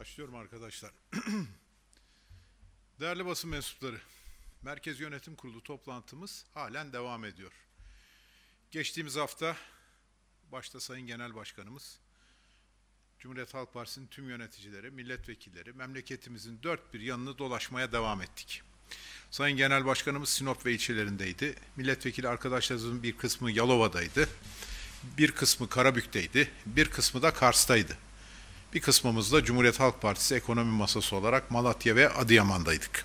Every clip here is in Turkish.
Başlıyorum arkadaşlar. Değerli basın mensupları, Merkez Yönetim Kurulu toplantımız halen devam ediyor. Geçtiğimiz hafta başta Sayın Genel Başkanımız, Cumhuriyet Halk Partisi'nin tüm yöneticileri, milletvekilleri, memleketimizin dört bir yanını dolaşmaya devam ettik. Sayın Genel Başkanımız Sinop ve ilçelerindeydi. Milletvekili arkadaşlarımızın bir kısmı Yalova'daydı. Bir kısmı Karabük'teydi. Bir kısmı da Kars'taydı. Bir kısmımız da Cumhuriyet Halk Partisi ekonomi masası olarak Malatya ve Adıyaman'daydık.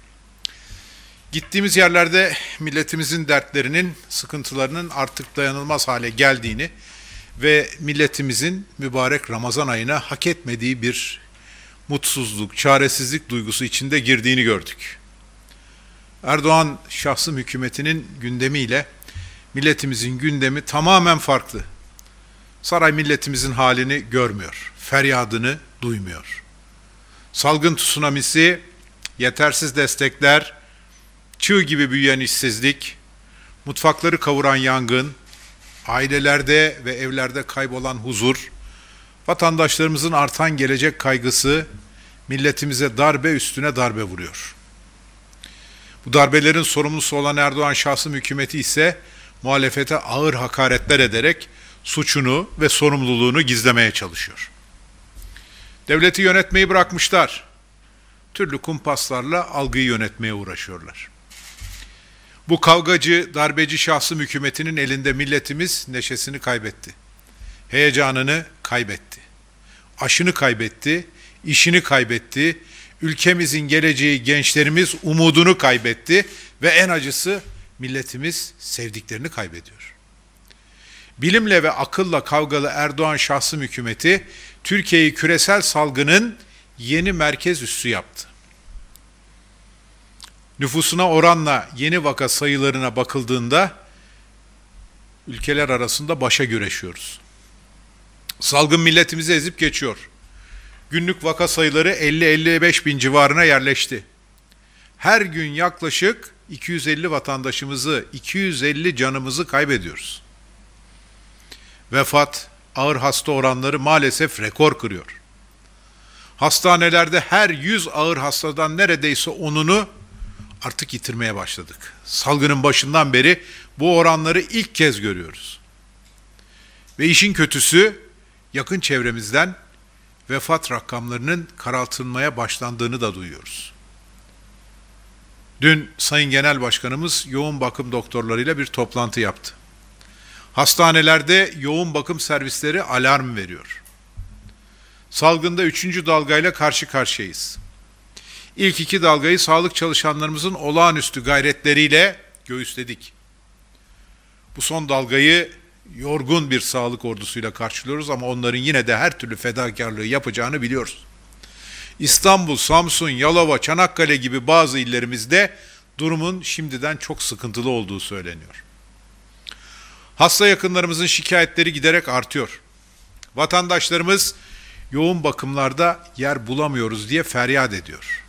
Gittiğimiz yerlerde milletimizin dertlerinin, sıkıntılarının artık dayanılmaz hale geldiğini ve milletimizin mübarek Ramazan ayına hak etmediği bir mutsuzluk, çaresizlik duygusu içinde girdiğini gördük. Erdoğan şahsım hükümetinin gündemiyle milletimizin gündemi tamamen farklı. Saray milletimizin halini görmüyor feryadını duymuyor. Salgın tsunamisi, yetersiz destekler, çığ gibi büyüyen işsizlik, mutfakları kavuran yangın, ailelerde ve evlerde kaybolan huzur, vatandaşlarımızın artan gelecek kaygısı milletimize darbe üstüne darbe vuruyor. Bu darbelerin sorumlusu olan Erdoğan şahsım hükümeti ise muhalefete ağır hakaretler ederek suçunu ve sorumluluğunu gizlemeye çalışıyor. Devleti yönetmeyi bırakmışlar. Türlü kumpaslarla algıyı yönetmeye uğraşıyorlar. Bu kavgacı, darbeci şahsım hükümetinin elinde milletimiz neşesini kaybetti. Heyecanını kaybetti. Aşını kaybetti, işini kaybetti. Ülkemizin geleceği gençlerimiz umudunu kaybetti ve en acısı milletimiz sevdiklerini kaybediyor. Bilimle ve akılla kavgalı Erdoğan şahsım hükümeti Türkiye'yi küresel salgının yeni merkez üssü yaptı. Nüfusuna oranla yeni vaka sayılarına bakıldığında ülkeler arasında başa güreşiyoruz. Salgın milletimizi ezip geçiyor. Günlük vaka sayıları 50-55 bin civarına yerleşti. Her gün yaklaşık 250 vatandaşımızı, 250 canımızı kaybediyoruz. Vefat, ağır hasta oranları maalesef rekor kırıyor. Hastanelerde her 100 ağır hastadan neredeyse 10'unu artık yitirmeye başladık. Salgının başından beri bu oranları ilk kez görüyoruz. Ve işin kötüsü yakın çevremizden vefat rakamlarının karaltılmaya başlandığını da duyuyoruz. Dün Sayın Genel Başkanımız yoğun bakım doktorlarıyla bir toplantı yaptı. Hastanelerde yoğun bakım servisleri alarm veriyor. Salgında üçüncü dalgayla karşı karşıyayız. İlk iki dalgayı sağlık çalışanlarımızın olağanüstü gayretleriyle göğüsledik. Bu son dalgayı yorgun bir sağlık ordusuyla karşılıyoruz ama onların yine de her türlü fedakarlığı yapacağını biliyoruz. İstanbul, Samsun, Yalova, Çanakkale gibi bazı illerimizde durumun şimdiden çok sıkıntılı olduğu söyleniyor. Hasta yakınlarımızın şikayetleri giderek artıyor. Vatandaşlarımız yoğun bakımlarda yer bulamıyoruz diye feryat ediyor.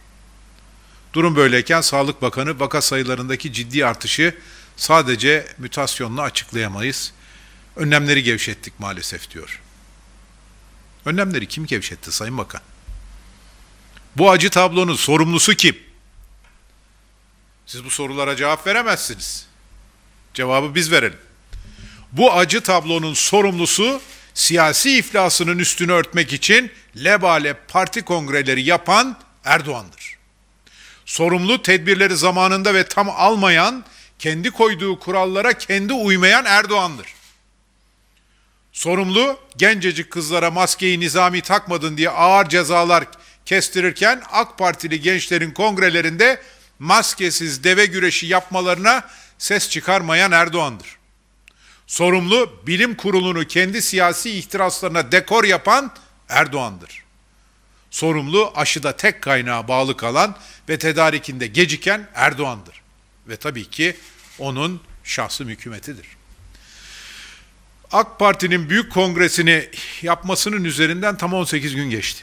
Durum böyleyken Sağlık Bakanı vaka sayılarındaki ciddi artışı sadece mütasyonla açıklayamayız. Önlemleri gevşettik maalesef diyor. Önlemleri kim gevşetti Sayın Bakan? Bu acı tablonun sorumlusu kim? Siz bu sorulara cevap veremezsiniz. Cevabı biz verelim. Bu acı tablonun sorumlusu siyasi iflasının üstünü örtmek için lebalep parti kongreleri yapan Erdoğan'dır. Sorumlu tedbirleri zamanında ve tam almayan, kendi koyduğu kurallara kendi uymayan Erdoğan'dır. Sorumlu gencecik kızlara maskeyi nizami takmadın diye ağır cezalar kestirirken AK Partili gençlerin kongrelerinde maskesiz deve güreşi yapmalarına ses çıkarmayan Erdoğan'dır. Sorumlu bilim kurulunu kendi siyasi ihtiraslarına dekor yapan Erdoğan'dır. Sorumlu aşıda tek kaynağa bağlı kalan ve tedarikinde geciken Erdoğan'dır. Ve tabii ki onun şahsım hükümetidir. AK Parti'nin büyük kongresini yapmasının üzerinden tam 18 gün geçti.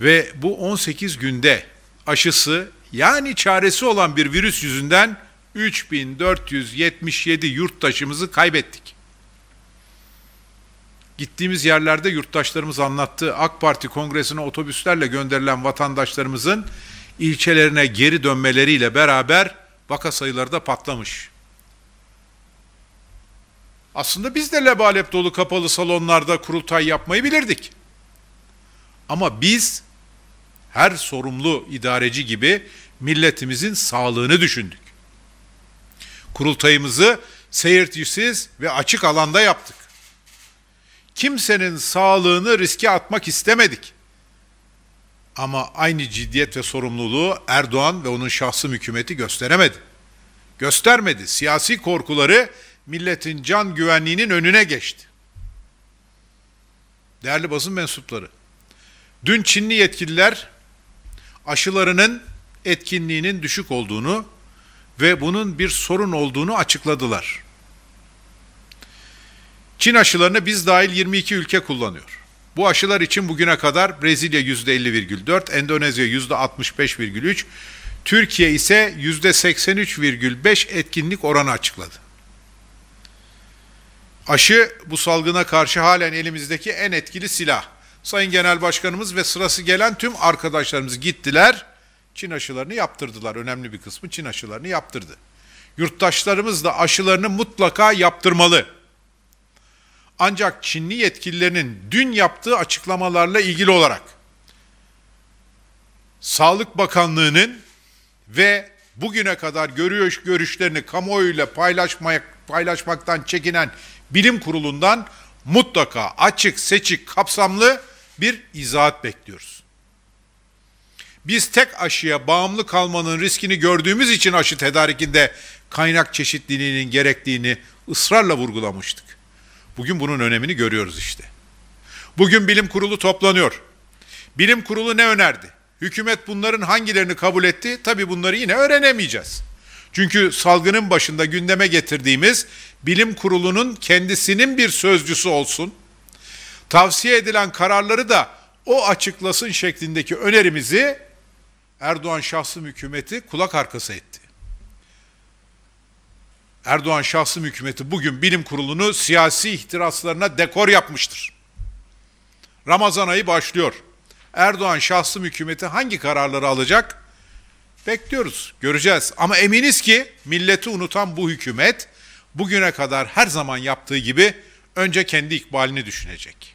Ve bu 18 günde aşısı yani çaresi olan bir virüs yüzünden 3477 yurttaşımızı kaybettik. Gittiğimiz yerlerde yurttaşlarımız anlattı. AK Parti kongresine otobüslerle gönderilen vatandaşlarımızın ilçelerine geri dönmeleriyle beraber vaka sayıları da patlamış. Aslında biz de lebalep dolu kapalı salonlarda kurultay yapmayı bilirdik. Ama biz her sorumlu idareci gibi milletimizin sağlığını düşündük kurultayımızı seyircisiz ve açık alanda yaptık. Kimsenin sağlığını riske atmak istemedik. Ama aynı ciddiyet ve sorumluluğu Erdoğan ve onun şahsım hükümeti gösteremedi. Göstermedi. Siyasi korkuları milletin can güvenliğinin önüne geçti. Değerli basın mensupları, dün Çinli yetkililer aşılarının etkinliğinin düşük olduğunu ve bunun bir sorun olduğunu açıkladılar. Çin aşılarını biz dahil 22 ülke kullanıyor. Bu aşılar için bugüne kadar Brezilya %50,4, Endonezya %65,3, Türkiye ise %83,5 etkinlik oranı açıkladı. Aşı bu salgına karşı halen elimizdeki en etkili silah. Sayın Genel Başkanımız ve sırası gelen tüm arkadaşlarımız gittiler. Çin aşılarını yaptırdılar. Önemli bir kısmı Çin aşılarını yaptırdı. Yurttaşlarımız da aşılarını mutlaka yaptırmalı. Ancak Çinli yetkililerin dün yaptığı açıklamalarla ilgili olarak Sağlık Bakanlığı'nın ve bugüne kadar görüş görüşlerini kamuoyuyla paylaşmaya, paylaşmaktan çekinen bilim kurulundan mutlaka açık, seçik, kapsamlı bir izahat bekliyoruz. Biz tek aşıya bağımlı kalmanın riskini gördüğümüz için aşı tedarikinde kaynak çeşitliliğinin gerektiğini ısrarla vurgulamıştık. Bugün bunun önemini görüyoruz işte. Bugün bilim kurulu toplanıyor. Bilim kurulu ne önerdi? Hükümet bunların hangilerini kabul etti? Tabii bunları yine öğrenemeyeceğiz. Çünkü salgının başında gündeme getirdiğimiz bilim kurulunun kendisinin bir sözcüsü olsun. Tavsiye edilen kararları da o açıklasın şeklindeki önerimizi Erdoğan şahsım hükümeti kulak arkası etti. Erdoğan şahsım hükümeti bugün bilim kurulunu siyasi ihtiraslarına dekor yapmıştır. Ramazan ayı başlıyor. Erdoğan şahsım hükümeti hangi kararları alacak? Bekliyoruz, göreceğiz. Ama eminiz ki milleti unutan bu hükümet bugüne kadar her zaman yaptığı gibi önce kendi ikbalini düşünecek.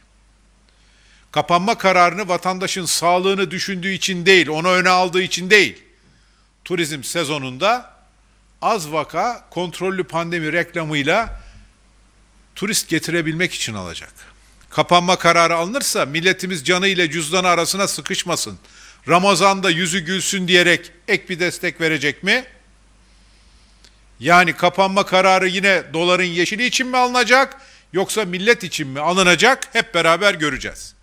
Kapanma kararını vatandaşın sağlığını düşündüğü için değil, onu öne aldığı için değil. Turizm sezonunda az vaka kontrollü pandemi reklamıyla turist getirebilmek için alacak. Kapanma kararı alınırsa milletimiz canı ile cüzdanı arasına sıkışmasın. Ramazan'da yüzü gülsün diyerek ek bir destek verecek mi? Yani kapanma kararı yine doların yeşili için mi alınacak yoksa millet için mi alınacak hep beraber göreceğiz.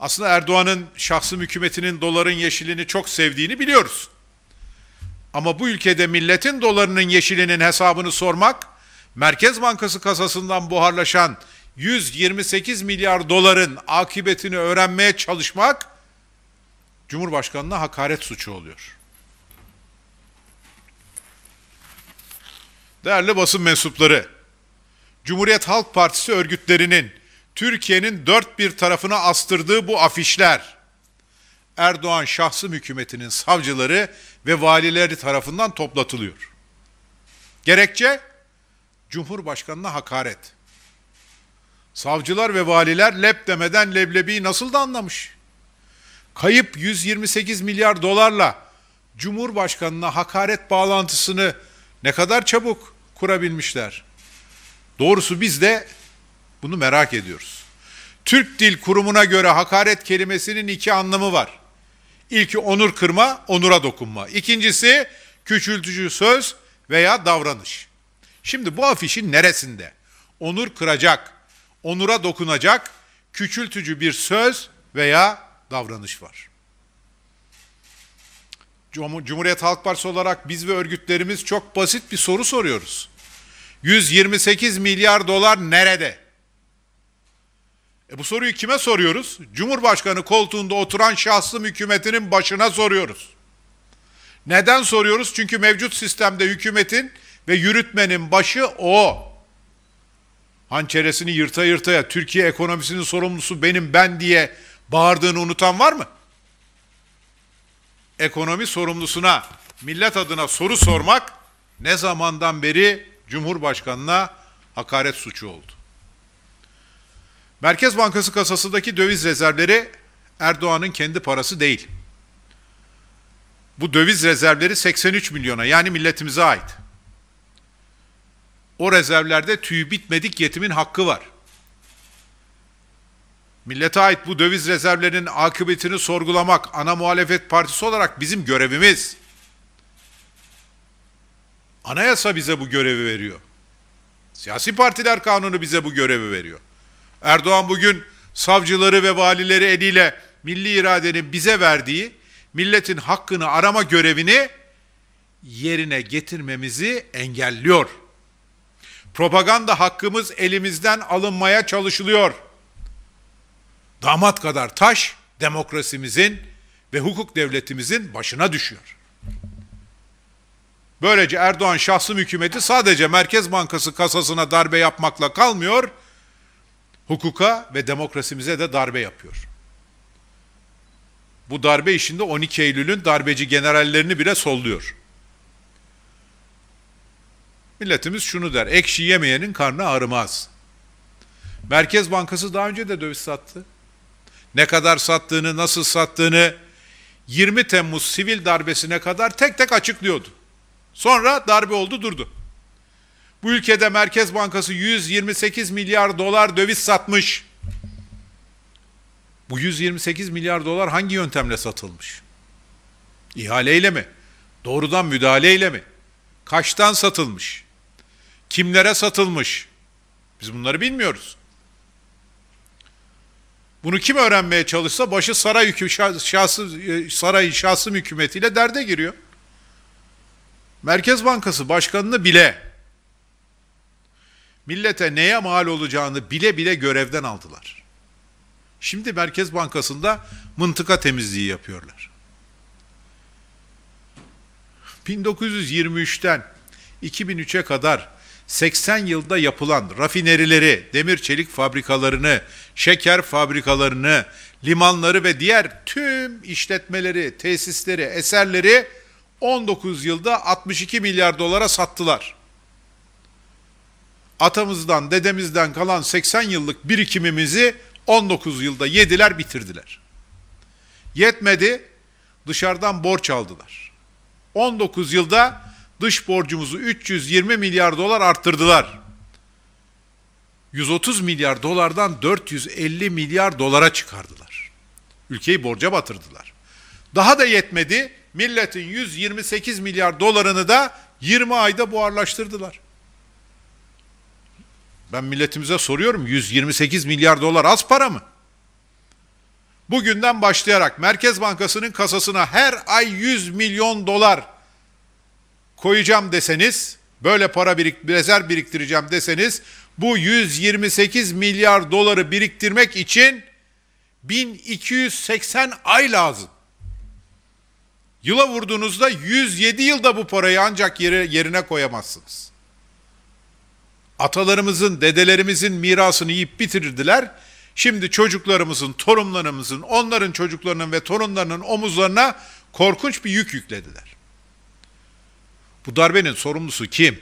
Aslında Erdoğan'ın şahsım hükümetinin doların yeşilini çok sevdiğini biliyoruz. Ama bu ülkede milletin dolarının yeşilinin hesabını sormak, Merkez Bankası kasasından buharlaşan 128 milyar doların akıbetini öğrenmeye çalışmak, Cumhurbaşkanı'na hakaret suçu oluyor. Değerli basın mensupları, Cumhuriyet Halk Partisi örgütlerinin Türkiye'nin dört bir tarafına astırdığı bu afişler, Erdoğan şahsım hükümetinin savcıları ve valileri tarafından toplatılıyor. Gerekçe, Cumhurbaşkanına hakaret. Savcılar ve valiler lep demeden leblebiyi nasıl da anlamış? Kayıp 128 milyar dolarla Cumhurbaşkanına hakaret bağlantısını ne kadar çabuk kurabilmişler. Doğrusu biz de bunu merak ediyoruz. Türk Dil Kurumu'na göre hakaret kelimesinin iki anlamı var. İlki onur kırma, onura dokunma. İkincisi küçültücü söz veya davranış. Şimdi bu afişin neresinde? Onur kıracak, onura dokunacak küçültücü bir söz veya davranış var. Cumhuriyet Halk Partisi olarak biz ve örgütlerimiz çok basit bir soru soruyoruz. 128 milyar dolar nerede? E bu soruyu kime soruyoruz? Cumhurbaşkanı koltuğunda oturan şahsım hükümetinin başına soruyoruz. Neden soruyoruz? Çünkü mevcut sistemde hükümetin ve yürütmenin başı o. Hançeresini yırta yırtaya Türkiye ekonomisinin sorumlusu benim ben diye bağırdığını unutan var mı? Ekonomi sorumlusuna millet adına soru sormak ne zamandan beri Cumhurbaşkanına hakaret suçu oldu. Merkez Bankası kasasındaki döviz rezervleri Erdoğan'ın kendi parası değil. Bu döviz rezervleri 83 milyona yani milletimize ait. O rezervlerde tüy bitmedik yetimin hakkı var. Millete ait bu döviz rezervlerinin akıbetini sorgulamak ana muhalefet partisi olarak bizim görevimiz. Anayasa bize bu görevi veriyor. Siyasi partiler kanunu bize bu görevi veriyor. Erdoğan bugün savcıları ve valileri eliyle milli iradenin bize verdiği milletin hakkını arama görevini yerine getirmemizi engelliyor. Propaganda hakkımız elimizden alınmaya çalışılıyor. Damat kadar taş demokrasimizin ve hukuk devletimizin başına düşüyor. Böylece Erdoğan şahsım hükümeti sadece Merkez Bankası kasasına darbe yapmakla kalmıyor, hukuka ve demokrasimize de darbe yapıyor. Bu darbe işinde 12 Eylül'ün darbeci generallerini bile solluyor. Milletimiz şunu der, ekşi yemeyenin karnı ağrımaz. Merkez Bankası daha önce de döviz sattı. Ne kadar sattığını, nasıl sattığını 20 Temmuz sivil darbesine kadar tek tek açıklıyordu. Sonra darbe oldu durdu. Bu ülkede Merkez Bankası 128 milyar dolar döviz satmış. Bu 128 milyar dolar hangi yöntemle satılmış? İhaleyle mi? Doğrudan müdahaleyle mi? Kaçtan satılmış? Kimlere satılmış? Biz bunları bilmiyoruz. Bunu kim öğrenmeye çalışsa başı saray hüküm, şahsı, e, sarayın şahsım hükümetiyle derde giriyor. Merkez Bankası başkanını bile millete neye mal olacağını bile bile görevden aldılar. Şimdi Merkez Bankası'nda mıntıka temizliği yapıyorlar. 1923'ten 2003'e kadar 80 yılda yapılan rafinerileri, demir çelik fabrikalarını, şeker fabrikalarını, limanları ve diğer tüm işletmeleri, tesisleri, eserleri 19 yılda 62 milyar dolara sattılar atamızdan, dedemizden kalan 80 yıllık birikimimizi 19 yılda yediler, bitirdiler. Yetmedi, dışarıdan borç aldılar. 19 yılda dış borcumuzu 320 milyar dolar arttırdılar. 130 milyar dolardan 450 milyar dolara çıkardılar. Ülkeyi borca batırdılar. Daha da yetmedi, milletin 128 milyar dolarını da 20 ayda buharlaştırdılar. Ben milletimize soruyorum 128 milyar dolar az para mı? Bugünden başlayarak Merkez Bankası'nın kasasına her ay 100 milyon dolar koyacağım deseniz, böyle para birik rezerv biriktireceğim deseniz bu 128 milyar doları biriktirmek için 1280 ay lazım. Yıla vurduğunuzda 107 yılda bu parayı ancak yere, yerine koyamazsınız atalarımızın, dedelerimizin mirasını yiyip bitirdiler. Şimdi çocuklarımızın, torunlarımızın, onların çocuklarının ve torunlarının omuzlarına korkunç bir yük yüklediler. Bu darbenin sorumlusu kim?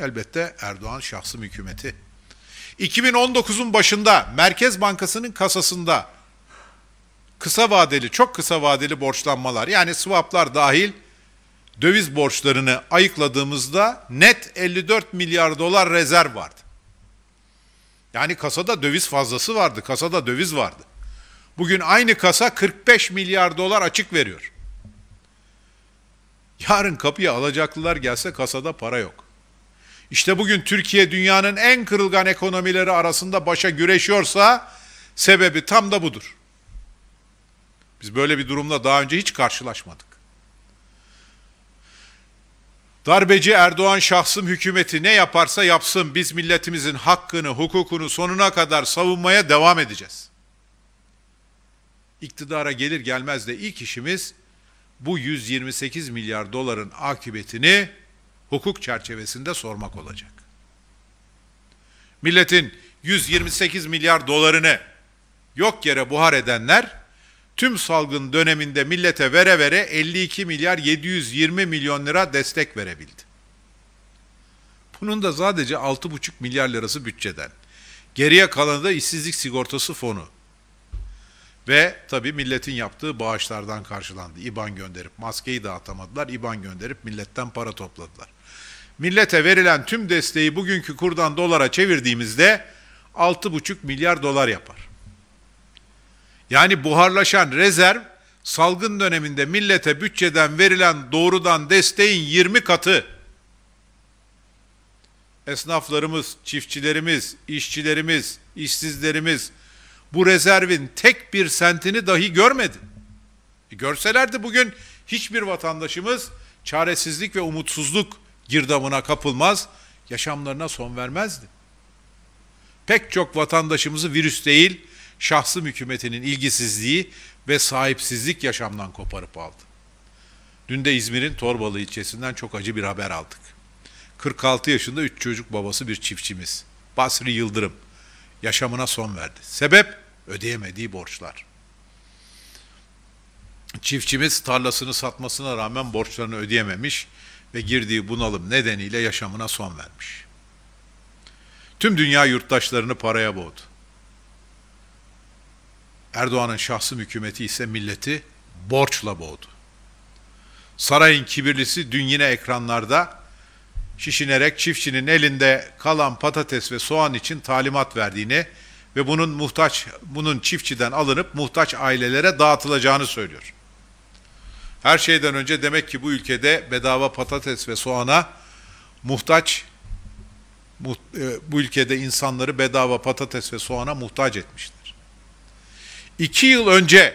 Elbette Erdoğan şahsım hükümeti. 2019'un başında Merkez Bankası'nın kasasında kısa vadeli, çok kısa vadeli borçlanmalar yani swaplar dahil döviz borçlarını ayıkladığımızda net 54 milyar dolar rezerv vardı. Yani kasada döviz fazlası vardı, kasada döviz vardı. Bugün aynı kasa 45 milyar dolar açık veriyor. Yarın kapıya alacaklılar gelse kasada para yok. İşte bugün Türkiye dünyanın en kırılgan ekonomileri arasında başa güreşiyorsa sebebi tam da budur. Biz böyle bir durumla daha önce hiç karşılaşmadık. Darbeci Erdoğan şahsım hükümeti ne yaparsa yapsın biz milletimizin hakkını, hukukunu sonuna kadar savunmaya devam edeceğiz. İktidara gelir gelmez de ilk işimiz bu 128 milyar doların akıbetini hukuk çerçevesinde sormak olacak. Milletin 128 milyar dolarını yok yere buhar edenler tüm salgın döneminde millete vere vere 52 milyar 720 milyon lira destek verebildi. Bunun da sadece 6,5 milyar lirası bütçeden. Geriye kalanı da işsizlik sigortası fonu. Ve tabii milletin yaptığı bağışlardan karşılandı. İban gönderip maskeyi dağıtamadılar. İban gönderip milletten para topladılar. Millete verilen tüm desteği bugünkü kurdan dolara çevirdiğimizde 6,5 milyar dolar yapar. Yani buharlaşan rezerv salgın döneminde millete bütçeden verilen doğrudan desteğin 20 katı. Esnaflarımız, çiftçilerimiz, işçilerimiz, işsizlerimiz bu rezervin tek bir sentini dahi görmedi. E görselerdi bugün hiçbir vatandaşımız çaresizlik ve umutsuzluk girdamına kapılmaz, yaşamlarına son vermezdi. Pek çok vatandaşımızı virüs değil, şahsım hükümetinin ilgisizliği ve sahipsizlik yaşamdan koparıp aldı. Dün de İzmir'in Torbalı ilçesinden çok acı bir haber aldık. 46 yaşında 3 çocuk babası bir çiftçimiz Basri Yıldırım yaşamına son verdi. Sebep ödeyemediği borçlar. Çiftçimiz tarlasını satmasına rağmen borçlarını ödeyememiş ve girdiği bunalım nedeniyle yaşamına son vermiş. Tüm dünya yurttaşlarını paraya boğdu. Erdoğan'ın şahsım hükümeti ise milleti borçla boğdu. Sarayın kibirlisi dün yine ekranlarda şişinerek çiftçinin elinde kalan patates ve soğan için talimat verdiğini ve bunun muhtaç bunun çiftçiden alınıp muhtaç ailelere dağıtılacağını söylüyor. Her şeyden önce demek ki bu ülkede bedava patates ve soğana muhtaç e, bu ülkede insanları bedava patates ve soğana muhtaç etmiştir iki yıl önce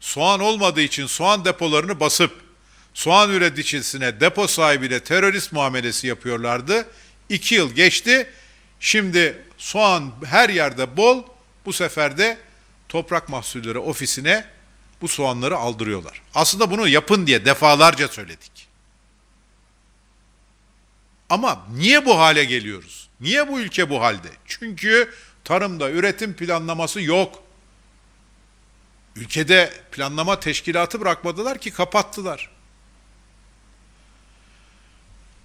soğan olmadığı için soğan depolarını basıp soğan üreticisine depo sahibiyle terörist muamelesi yapıyorlardı. İki yıl geçti. Şimdi soğan her yerde bol. Bu sefer de toprak mahsulleri ofisine bu soğanları aldırıyorlar. Aslında bunu yapın diye defalarca söyledik. Ama niye bu hale geliyoruz? Niye bu ülke bu halde? Çünkü tarımda üretim planlaması yok. Ülkede planlama teşkilatı bırakmadılar ki kapattılar.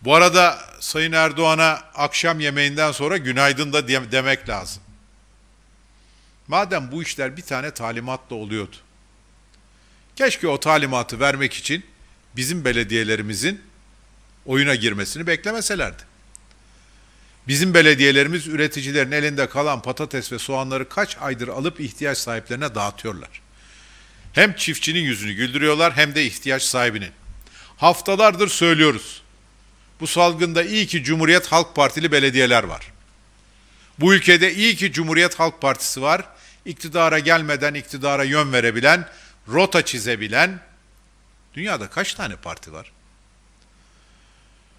Bu arada Sayın Erdoğan'a akşam yemeğinden sonra günaydın da demek lazım. Madem bu işler bir tane talimatla oluyordu. Keşke o talimatı vermek için bizim belediyelerimizin oyuna girmesini beklemeselerdi. Bizim belediyelerimiz üreticilerin elinde kalan patates ve soğanları kaç aydır alıp ihtiyaç sahiplerine dağıtıyorlar. Hem çiftçinin yüzünü güldürüyorlar hem de ihtiyaç sahibinin. Haftalardır söylüyoruz. Bu salgında iyi ki Cumhuriyet Halk Partili belediyeler var. Bu ülkede iyi ki Cumhuriyet Halk Partisi var. İktidara gelmeden iktidara yön verebilen, rota çizebilen. Dünyada kaç tane parti var?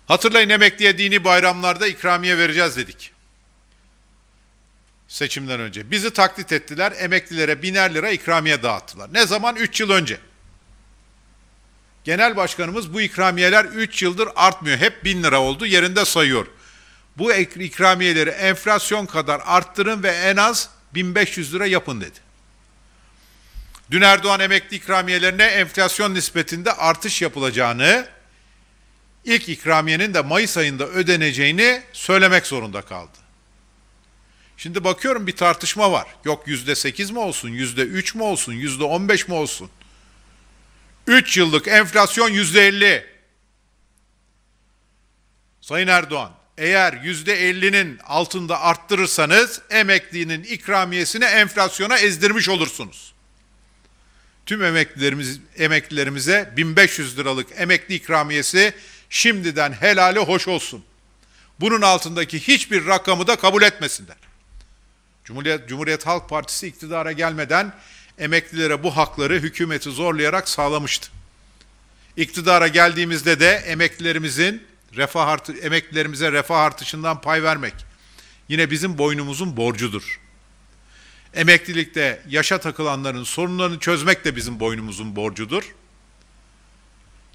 Hatırlayın emekliye dini bayramlarda ikramiye vereceğiz dedik. Seçimden önce. Bizi taklit ettiler. Emeklilere biner lira ikramiye dağıttılar. Ne zaman? 3 yıl önce. Genel başkanımız bu ikramiyeler 3 yıldır artmıyor. Hep 1000 lira oldu. Yerinde sayıyor. Bu ikramiyeleri enflasyon kadar arttırın ve en az 1500 lira yapın dedi. Dün Erdoğan emekli ikramiyelerine enflasyon nispetinde artış yapılacağını ilk ikramiyenin de Mayıs ayında ödeneceğini söylemek zorunda kaldı. Şimdi bakıyorum bir tartışma var. Yok yüzde sekiz mi olsun, yüzde üç mü olsun, yüzde on beş mi olsun? Üç yıllık enflasyon yüzde elli. Sayın Erdoğan, eğer yüzde ellinin altında arttırırsanız emeklinin ikramiyesini enflasyona ezdirmiş olursunuz. Tüm emeklilerimiz, emeklilerimize 1500 liralık emekli ikramiyesi şimdiden helali hoş olsun. Bunun altındaki hiçbir rakamı da kabul etmesinler. Cumhuriyet, Cumhuriyet Halk Partisi iktidara gelmeden emeklilere bu hakları hükümeti zorlayarak sağlamıştı. İktidara geldiğimizde de emeklilerimizin refah artı, emeklilerimize refah artışından pay vermek yine bizim boynumuzun borcudur. Emeklilikte yaşa takılanların sorunlarını çözmek de bizim boynumuzun borcudur.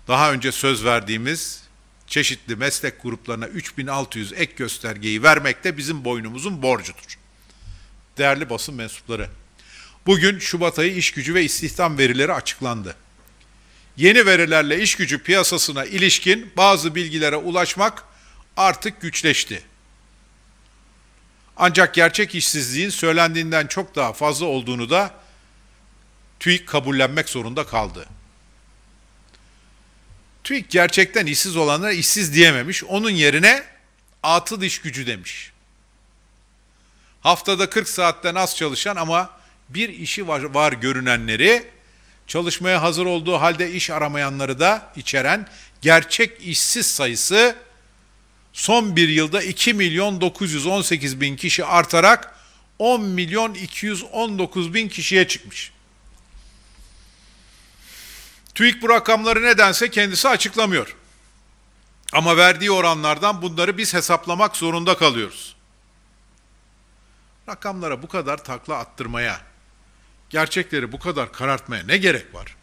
Daha önce söz verdiğimiz çeşitli meslek gruplarına 3600 ek göstergeyi vermek de bizim boynumuzun borcudur. Değerli basın mensupları, bugün Şubat ayı iş gücü ve istihdam verileri açıklandı. Yeni verilerle iş gücü piyasasına ilişkin bazı bilgilere ulaşmak artık güçleşti. Ancak gerçek işsizliğin söylendiğinden çok daha fazla olduğunu da TÜİK kabullenmek zorunda kaldı. TÜİK gerçekten işsiz olanlara işsiz diyememiş. Onun yerine atıl iş gücü demiş. Haftada 40 saatten az çalışan ama bir işi var, var görünenleri, çalışmaya hazır olduğu halde iş aramayanları da içeren gerçek işsiz sayısı son bir yılda 2 milyon 918 bin kişi artarak 10 milyon 219 bin kişiye çıkmış. TÜİK bu rakamları nedense kendisi açıklamıyor. Ama verdiği oranlardan bunları biz hesaplamak zorunda kalıyoruz. Rakamlara bu kadar takla attırmaya, gerçekleri bu kadar karartmaya ne gerek var?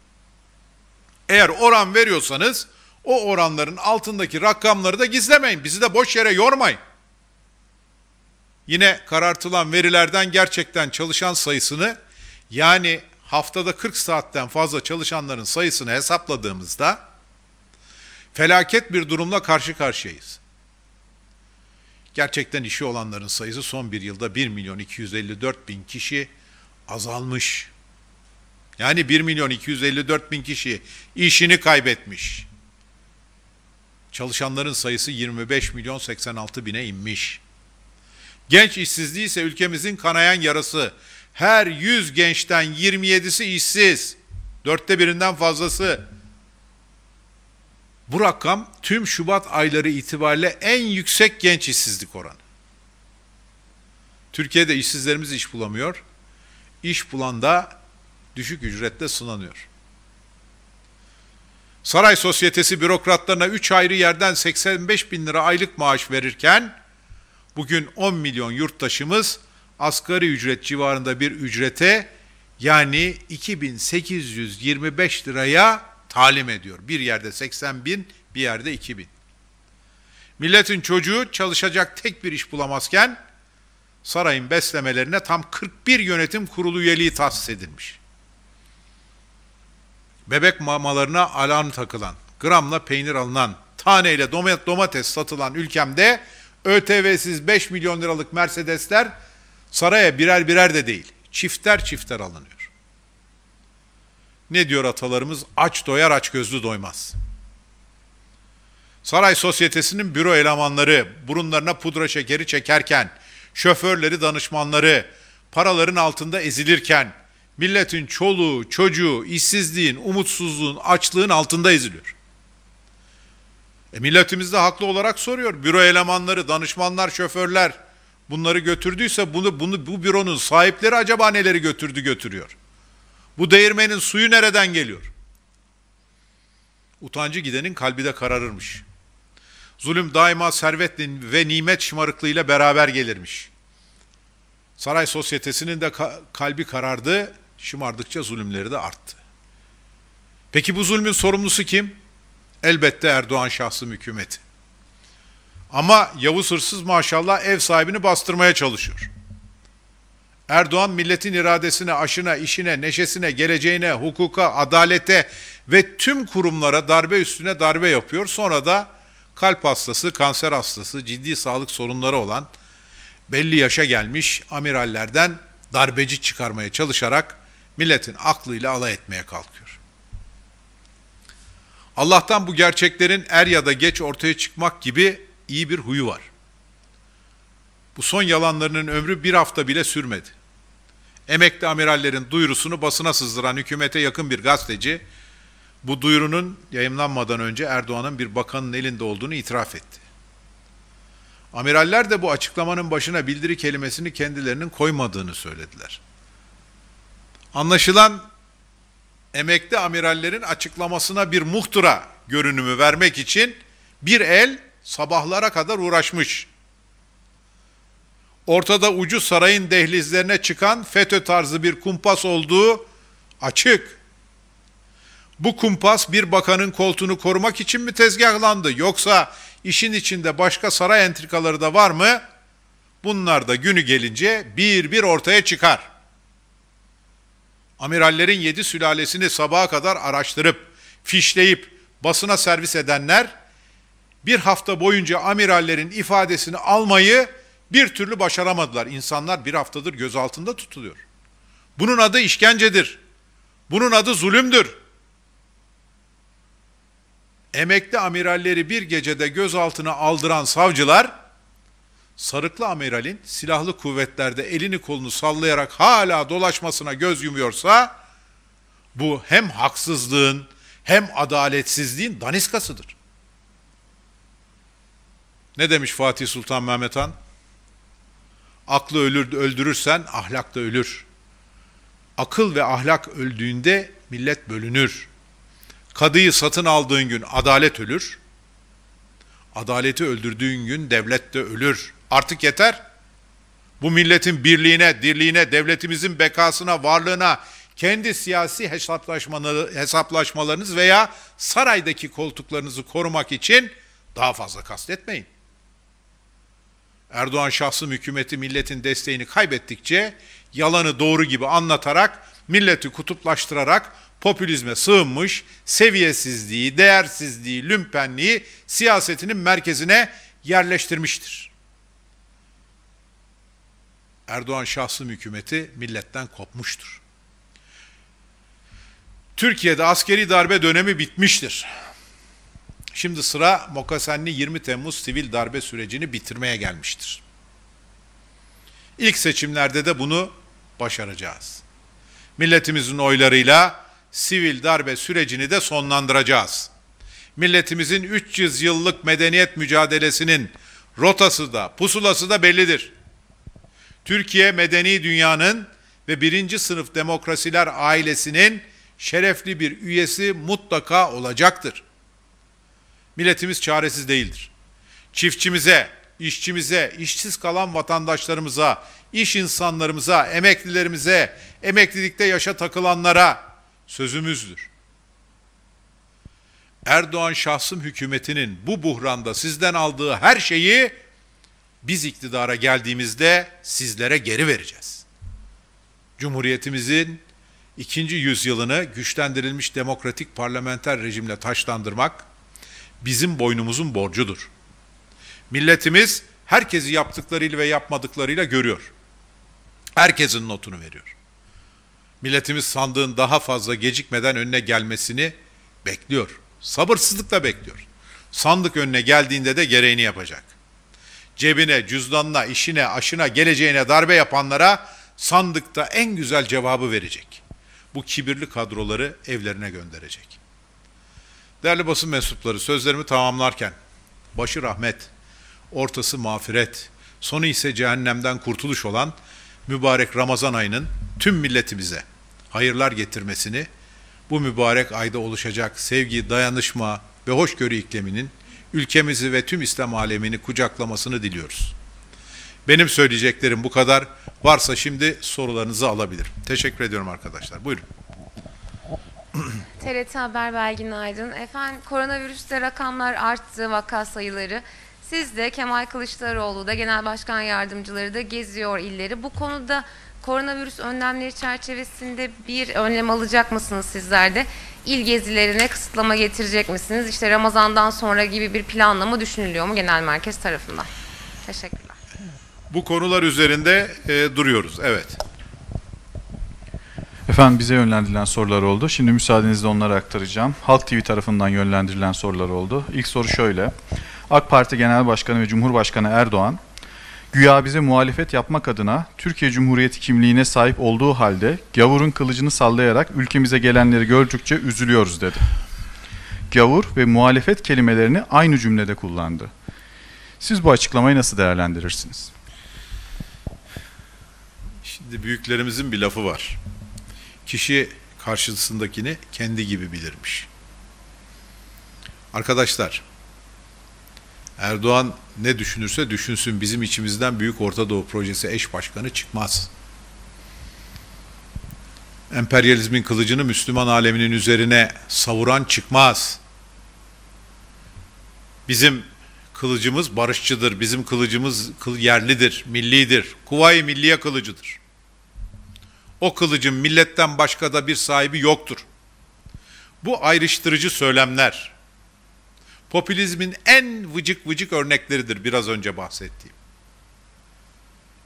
Eğer oran veriyorsanız o oranların altındaki rakamları da gizlemeyin. Bizi de boş yere yormayın. Yine karartılan verilerden gerçekten çalışan sayısını yani haftada 40 saatten fazla çalışanların sayısını hesapladığımızda felaket bir durumla karşı karşıyayız. Gerçekten işi olanların sayısı son bir yılda 1 milyon 254 bin kişi azalmış. Yani 1 milyon 254 bin kişi işini kaybetmiş. Çalışanların sayısı 25 milyon 86 bine inmiş. Genç işsizliği ise ülkemizin kanayan yarası her 100 gençten 27'si işsiz. Dörtte birinden fazlası. Bu rakam tüm Şubat ayları itibariyle en yüksek genç işsizlik oranı. Türkiye'de işsizlerimiz iş bulamıyor. İş bulan da düşük ücretle sınanıyor. Saray Sosyetesi bürokratlarına 3 ayrı yerden 85 bin lira aylık maaş verirken bugün 10 milyon yurttaşımız asgari ücret civarında bir ücrete yani 2825 liraya talim ediyor. Bir yerde 80 bin, bir yerde 2.000. Milletin çocuğu çalışacak tek bir iş bulamazken sarayın beslemelerine tam 41 yönetim kurulu üyeliği tahsis edilmiş. Bebek mamalarına alarm takılan, gramla peynir alınan, taneyle domates satılan ülkemde ÖTV'siz 5 milyon liralık Mercedesler Saraya birer birer de değil, çifter çifter alınıyor. Ne diyor atalarımız? Aç doyar, aç gözlü doymaz. Saray sosyetesinin büro elemanları burunlarına pudra şekeri çekerken, şoförleri, danışmanları paraların altında ezilirken, milletin çoluğu, çocuğu, işsizliğin, umutsuzluğun, açlığın altında eziliyor. E milletimiz de haklı olarak soruyor. Büro elemanları, danışmanlar, şoförler, bunları götürdüyse bunu, bunu bu büronun sahipleri acaba neleri götürdü götürüyor? Bu değirmenin suyu nereden geliyor? Utancı gidenin kalbi de kararırmış. Zulüm daima servet ve nimet şımarıklığıyla beraber gelirmiş. Saray sosyetesinin de kalbi karardı, şımardıkça zulümleri de arttı. Peki bu zulmün sorumlusu kim? Elbette Erdoğan şahsı hükümeti. Ama Yavuz hırsız maşallah ev sahibini bastırmaya çalışıyor. Erdoğan milletin iradesine, aşına, işine, neşesine, geleceğine, hukuka, adalete ve tüm kurumlara darbe üstüne darbe yapıyor. Sonra da kalp hastası, kanser hastası, ciddi sağlık sorunları olan belli yaşa gelmiş amirallerden darbeci çıkarmaya çalışarak milletin aklıyla alay etmeye kalkıyor. Allah'tan bu gerçeklerin er ya da geç ortaya çıkmak gibi iyi bir huyu var. Bu son yalanlarının ömrü bir hafta bile sürmedi. Emekli amirallerin duyurusunu basına sızdıran hükümete yakın bir gazeteci, bu duyurunun yayınlanmadan önce Erdoğan'ın bir bakanın elinde olduğunu itiraf etti. Amiraller de bu açıklamanın başına bildiri kelimesini kendilerinin koymadığını söylediler. Anlaşılan emekli amirallerin açıklamasına bir muhtıra görünümü vermek için bir el sabahlara kadar uğraşmış. Ortada ucu sarayın dehlizlerine çıkan FETÖ tarzı bir kumpas olduğu açık. Bu kumpas bir bakanın koltuğunu korumak için mi tezgahlandı yoksa işin içinde başka saray entrikaları da var mı? Bunlar da günü gelince bir bir ortaya çıkar. Amirallerin yedi sülalesini sabaha kadar araştırıp, fişleyip basına servis edenler bir hafta boyunca amirallerin ifadesini almayı bir türlü başaramadılar. İnsanlar bir haftadır gözaltında tutuluyor. Bunun adı işkencedir. Bunun adı zulümdür. Emekli amiralleri bir gecede gözaltına aldıran savcılar, sarıklı amiralin silahlı kuvvetlerde elini kolunu sallayarak hala dolaşmasına göz yumuyorsa, bu hem haksızlığın hem adaletsizliğin daniskasıdır. Ne demiş Fatih Sultan Mehmet Han? Aklı ölür, öldürürsen ahlak da ölür. Akıl ve ahlak öldüğünde millet bölünür. Kadıyı satın aldığın gün adalet ölür. Adaleti öldürdüğün gün devlet de ölür. Artık yeter. Bu milletin birliğine, dirliğine, devletimizin bekasına, varlığına, kendi siyasi hesaplaşmalarınız veya saraydaki koltuklarınızı korumak için daha fazla kastetmeyin. Erdoğan şahsım hükümeti milletin desteğini kaybettikçe yalanı doğru gibi anlatarak milleti kutuplaştırarak popülizme sığınmış, seviyesizliği, değersizliği, lümpenliği siyasetinin merkezine yerleştirmiştir. Erdoğan şahsım hükümeti milletten kopmuştur. Türkiye'de askeri darbe dönemi bitmiştir. Şimdi sıra Mokasenli 20 Temmuz sivil darbe sürecini bitirmeye gelmiştir. İlk seçimlerde de bunu başaracağız. Milletimizin oylarıyla sivil darbe sürecini de sonlandıracağız. Milletimizin 300 yıllık medeniyet mücadelesinin rotası da pusulası da bellidir. Türkiye medeni dünyanın ve birinci sınıf demokrasiler ailesinin şerefli bir üyesi mutlaka olacaktır milletimiz çaresiz değildir. Çiftçimize, işçimize, işsiz kalan vatandaşlarımıza, iş insanlarımıza, emeklilerimize, emeklilikte yaşa takılanlara sözümüzdür. Erdoğan şahsım hükümetinin bu buhranda sizden aldığı her şeyi biz iktidara geldiğimizde sizlere geri vereceğiz. Cumhuriyetimizin ikinci yüzyılını güçlendirilmiş demokratik parlamenter rejimle taşlandırmak bizim boynumuzun borcudur. Milletimiz herkesi yaptıklarıyla ve yapmadıklarıyla görüyor. Herkesin notunu veriyor. Milletimiz sandığın daha fazla gecikmeden önüne gelmesini bekliyor. Sabırsızlıkla bekliyor. Sandık önüne geldiğinde de gereğini yapacak. Cebine, cüzdanına, işine, aşına, geleceğine darbe yapanlara sandıkta en güzel cevabı verecek. Bu kibirli kadroları evlerine gönderecek.'' Değerli basın mensupları, sözlerimi tamamlarken, başı rahmet, ortası mağfiret, sonu ise cehennemden kurtuluş olan mübarek Ramazan ayının tüm milletimize hayırlar getirmesini, bu mübarek ayda oluşacak sevgi, dayanışma ve hoşgörü ikliminin ülkemizi ve tüm İslam alemini kucaklamasını diliyoruz. Benim söyleyeceklerim bu kadar. Varsa şimdi sorularınızı alabilirim. Teşekkür ediyorum arkadaşlar. Buyurun. TRT Haber Belgin Aydın. Efendim koronavirüste rakamlar arttı vaka sayıları. Siz de Kemal Kılıçdaroğlu da genel başkan yardımcıları da geziyor illeri. Bu konuda koronavirüs önlemleri çerçevesinde bir önlem alacak mısınız sizler de? İl gezilerine kısıtlama getirecek misiniz? İşte Ramazan'dan sonra gibi bir planlama düşünülüyor mu genel merkez tarafından? Teşekkürler. Bu konular üzerinde e, duruyoruz. Evet. Efendim bize yönlendirilen sorular oldu. Şimdi müsaadenizle onları aktaracağım. Halk TV tarafından yönlendirilen sorular oldu. İlk soru şöyle. AK Parti Genel Başkanı ve Cumhurbaşkanı Erdoğan, güya bize muhalefet yapmak adına Türkiye Cumhuriyeti kimliğine sahip olduğu halde gavurun kılıcını sallayarak ülkemize gelenleri gördükçe üzülüyoruz dedi. Gavur ve muhalefet kelimelerini aynı cümlede kullandı. Siz bu açıklamayı nasıl değerlendirirsiniz? Şimdi büyüklerimizin bir lafı var kişi karşısındakini kendi gibi bilirmiş. Arkadaşlar, Erdoğan ne düşünürse düşünsün bizim içimizden Büyük Orta Doğu Projesi eş başkanı çıkmaz. Emperyalizmin kılıcını Müslüman aleminin üzerine savuran çıkmaz. Bizim kılıcımız barışçıdır, bizim kılıcımız yerlidir, millidir, Kuvayi Milliye kılıcıdır.'' O kılıcın milletten başka da bir sahibi yoktur. Bu ayrıştırıcı söylemler popülizmin en vıcık vıcık örnekleridir biraz önce bahsettiğim.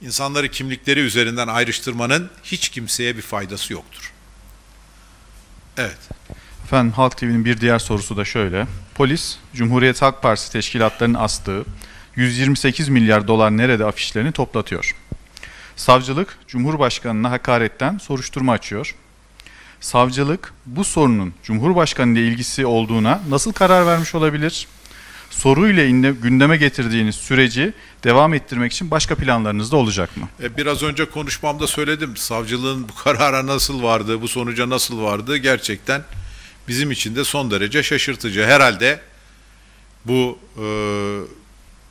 İnsanları kimlikleri üzerinden ayrıştırmanın hiç kimseye bir faydası yoktur. Evet. Efendim Halk TV'nin bir diğer sorusu da şöyle. Polis, Cumhuriyet Halk Partisi teşkilatlarının astığı 128 milyar dolar nerede afişlerini toplatıyor. Savcılık Cumhurbaşkanına hakaretten soruşturma açıyor. Savcılık bu sorunun Cumhurbaşkanı ile ilgisi olduğuna nasıl karar vermiş olabilir? soruyla gündeme getirdiğiniz süreci devam ettirmek için başka planlarınız da olacak mı? E, biraz önce konuşmamda söyledim. Savcılığın bu karara nasıl vardı, bu sonuca nasıl vardı gerçekten bizim için de son derece şaşırtıcı. Herhalde bu e,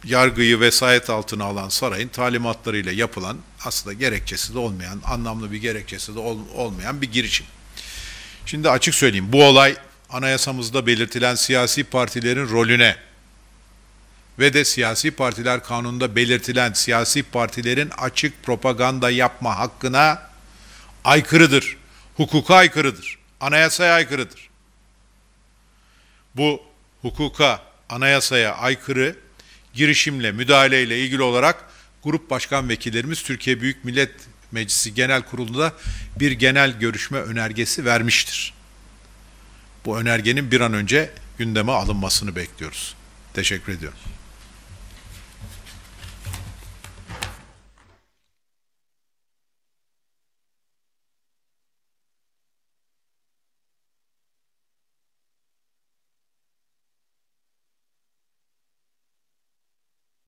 yargıyı vesayet altına alan sarayın talimatlarıyla yapılan aslında gerekçesi de olmayan, anlamlı bir gerekçesi de olmayan bir girişim. Şimdi açık söyleyeyim bu olay anayasamızda belirtilen siyasi partilerin rolüne ve de siyasi partiler kanununda belirtilen siyasi partilerin açık propaganda yapma hakkına aykırıdır. Hukuka aykırıdır. Anayasaya aykırıdır. Bu hukuka, anayasaya aykırı girişimle, müdahaleyle ilgili olarak grup başkan vekillerimiz Türkiye Büyük Millet Meclisi Genel Kurulu'nda bir genel görüşme önergesi vermiştir. Bu önergenin bir an önce gündeme alınmasını bekliyoruz. Teşekkür ediyorum.